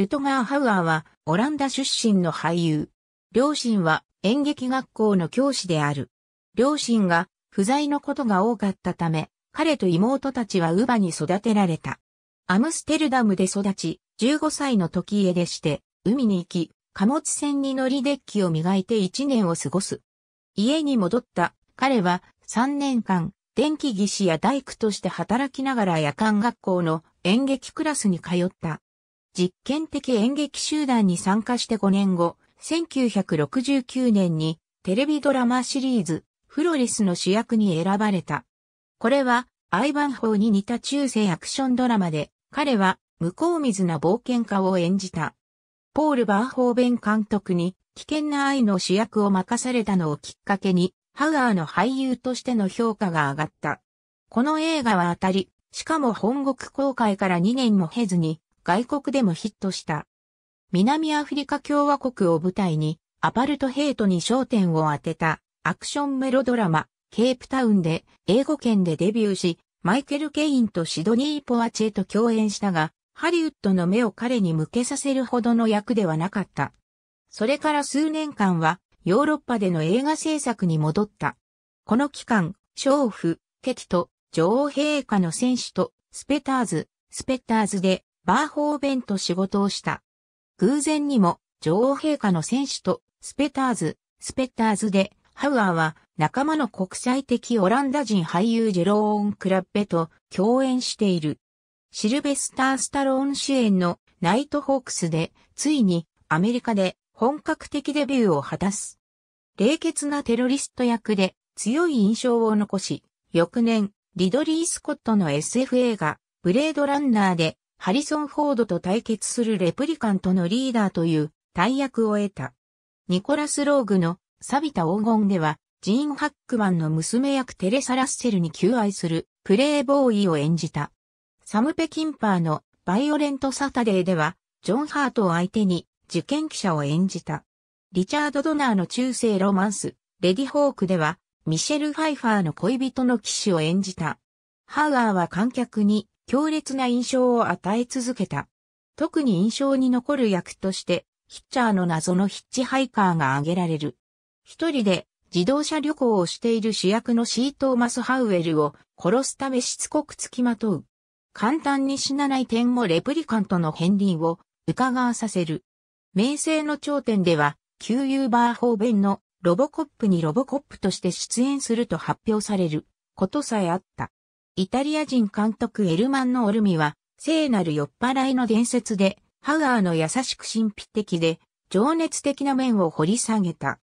ルトガー・ハウアーはオランダ出身の俳優。両親は演劇学校の教師である。両親が不在のことが多かったため、彼と妹たちは乳母に育てられた。アムステルダムで育ち、15歳の時家出して、海に行き、貨物船に乗りデッキを磨いて1年を過ごす。家に戻った彼は3年間、電気技師や大工として働きながら夜間学校の演劇クラスに通った。実験的演劇集団に参加して5年後、1969年にテレビドラマシリーズ、フロリスの主役に選ばれた。これは、アイバンホーに似た中世アクションドラマで、彼は、向こう水な冒険家を演じた。ポール・バーホーベン監督に、危険な愛の主役を任されたのをきっかけに、ハガーの俳優としての評価が上がった。この映画は当たり、しかも本国公開から2年も経ずに、外国でもヒットした。南アフリカ共和国を舞台に、アパルトヘイトに焦点を当てたアクションメロドラマ、ケープタウンで英語圏でデビューし、マイケル・ケインとシドニー・ポワチェと共演したが、ハリウッドの目を彼に向けさせるほどの役ではなかった。それから数年間はヨーロッパでの映画制作に戻った。この期間、娼婦、ケティと女王陛下の戦士とスペターズ、スペターズでバーホーベンと仕事をした。偶然にも女王陛下の選手とスペターズ、スペターズでハウアーは仲間の国際的オランダ人俳優ジェローン・クラッペと共演している。シルベスター・スタローン主演のナイトホークスでついにアメリカで本格的デビューを果たす。冷血なテロリスト役で強い印象を残し、翌年、リドリー・スコットの SF 映画、ブレードランナーでハリソン・フォードと対決するレプリカントのリーダーという大役を得た。ニコラス・ローグの錆びた黄金では、ジーン・ハックマンの娘役テレサ・ラッセルに求愛するプレイボーイを演じた。サム・ペキンパーのバイオレント・サタデーでは、ジョン・ハートを相手に受験記者を演じた。リチャード・ドナーの中世ロマンス、レディ・ホークでは、ミシェル・ファイファーの恋人の騎士を演じた。ハウアーは観客に強烈な印象を与え続けた。特に印象に残る役として、ヒッチャーの謎のヒッチハイカーが挙げられる。一人で自動車旅行をしている主役のシートーマス・ハウエルを殺すためしつこく付きまとう。簡単に死なない点もレプリカントの片鱗を伺わさせる。名声の頂点では、旧ユーバー方便のロボコップにロボコップとして出演すると発表されることさえあった。イタリア人監督エルマンのオルミは、聖なる酔っ払いの伝説で、ハウアーの優しく神秘的で、情熱的な面を掘り下げた。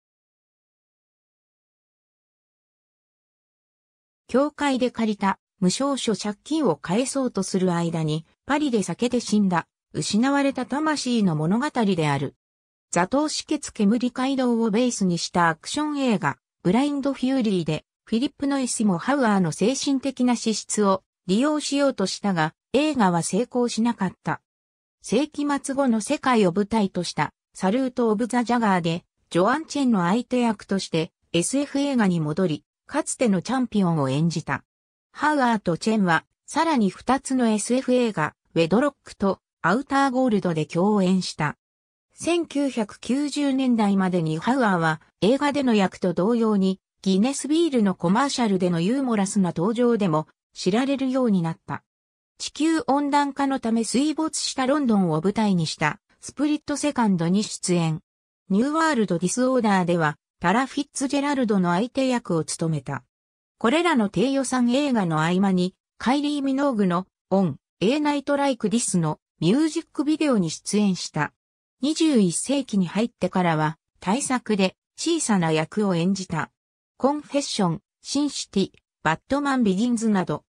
教会で借りた無償書借金を返そうとする間に、パリで酒で死んだ、失われた魂の物語である。座頭止血煙街道をベースにしたアクション映画、ブラインドフューリーで、フィリップの意スもハウアーの精神的な資質を利用しようとしたが、映画は成功しなかった。世紀末後の世界を舞台としたサルート・オブ・ザ・ジャガーで、ジョアン・チェンの相手役として SF 映画に戻り、かつてのチャンピオンを演じた。ハウアーとチェンは、さらに2つの SF 映画、ウェドロックとアウターゴールドで共演した。1990年代までにハウアーは映画での役と同様にギネスビールのコマーシャルでのユーモラスな登場でも知られるようになった。地球温暖化のため水没したロンドンを舞台にしたスプリットセカンドに出演。ニューワールドディスオーダーではタラ・フィッツジェラルドの相手役を務めた。これらの低予算映画の合間にカイリー・ミノーグのオン、エイ・ナイト・ライク・ディスのミュージックビデオに出演した。21世紀に入ってからは大作で小さな役を演じた。コンフェッション、シンシティ、バットマンビギンズなど。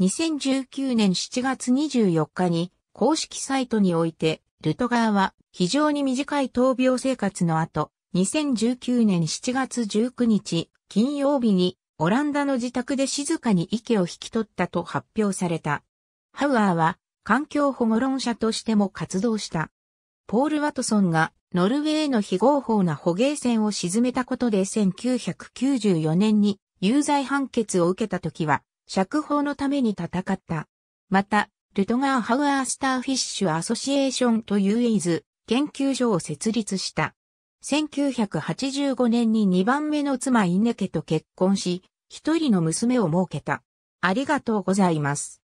2019年7月24日に公式サイトにおいて、ルトガーは非常に短い闘病生活の後、2019年7月19日金曜日にオランダの自宅で静かに池を引き取ったと発表された。ハウアーは環境保護論者としても活動した。ポール・ワトソンがノルウェーの非合法な捕鯨船を沈めたことで1994年に有罪判決を受けた時は、釈放のために戦った。また、ルトガー・ハウアー・スターフィッシュ・アソシエーションというエイズ研究所を設立した。1985年に2番目の妻イネケと結婚し、一人の娘を設けた。ありがとうございます。